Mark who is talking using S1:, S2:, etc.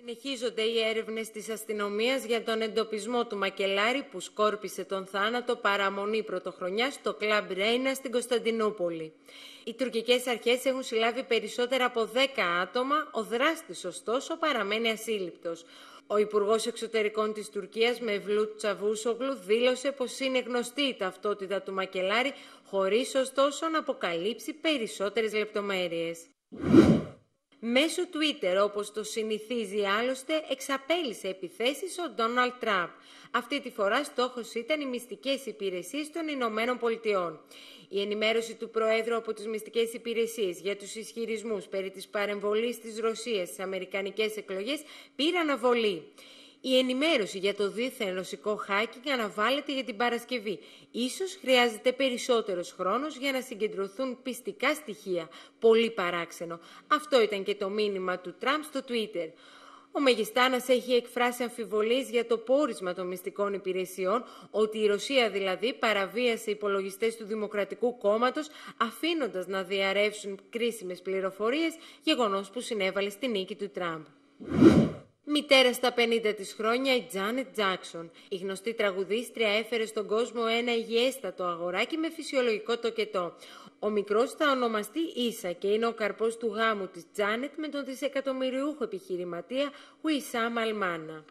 S1: Συνεχίζονται οι έρευνες της αστυνομίας για τον εντοπισμό του Μακελάρη που σκόρπισε τον θάνατο παραμονή πρωτοχρονιάς στο κλαμπ Ρέινα στην Κωνσταντινούπολη. Οι τουρκικές αρχές έχουν συλλάβει περισσότερα από 10 άτομα, ο δράστης ωστόσο παραμένει ασύλληπτος. Ο Υπουργός Εξωτερικών της Τουρκίας, Μευλούτ Τσαβούσογλου, δήλωσε πως είναι γνωστή η ταυτότητα του Μακελάρη, χωρίς ωστόσο να αποκαλύψει περισσότερες λεπτομέρειες. Μέσω Twitter, όπως το συνηθίζει άλλωστε, εξαπέλυσε επιθέσεις ο Ντόναλτ Τραμπ. Αυτή τη φορά στόχος ήταν οι μυστικές υπηρεσίες των Ηνωμένων Πολιτειών. Η ενημέρωση του Προέδρου από τις μυστικές υπηρεσίες για τους ισχυρισμούς περί της παρεμβολής της Ρωσίας στις Αμερικανικές εκλογές πήρε αναβολή. Η ενημέρωση για το δίθεν ρωσικό hacking αναβάλλεται για την Παρασκευή. Ίσως χρειάζεται περισσότερος χρόνος για να συγκεντρωθούν πιστικά στοιχεία. Πολύ παράξενο. Αυτό ήταν και το μήνυμα του Τραμπ στο Twitter. Ο Μεγιστάνας έχει εκφράσει αμφιβολίες για το πόρισμα των μυστικών υπηρεσιών, ότι η Ρωσία δηλαδή παραβίασε υπολογιστές του Δημοκρατικού Κόμματος, αφήνοντας να διαρρεύσουν κρίσιμες πληροφορίες, γεγονός που συνέβαλε στη νίκη του Τραμπ. Μητέρας στα 50 της χρόνια η Τζάνετ Τζάξον. Η γνωστή τραγουδίστρια έφερε στον κόσμο ένα υγιέστατο αγοράκι με φυσιολογικό τοκετό. Ο μικρός θα ονομαστεί Ίσα και είναι ο καρπός του γάμου της Τζάνετ με τον δισεκατομμυριούχο επιχειρηματία Ουισά Μαλμάνα.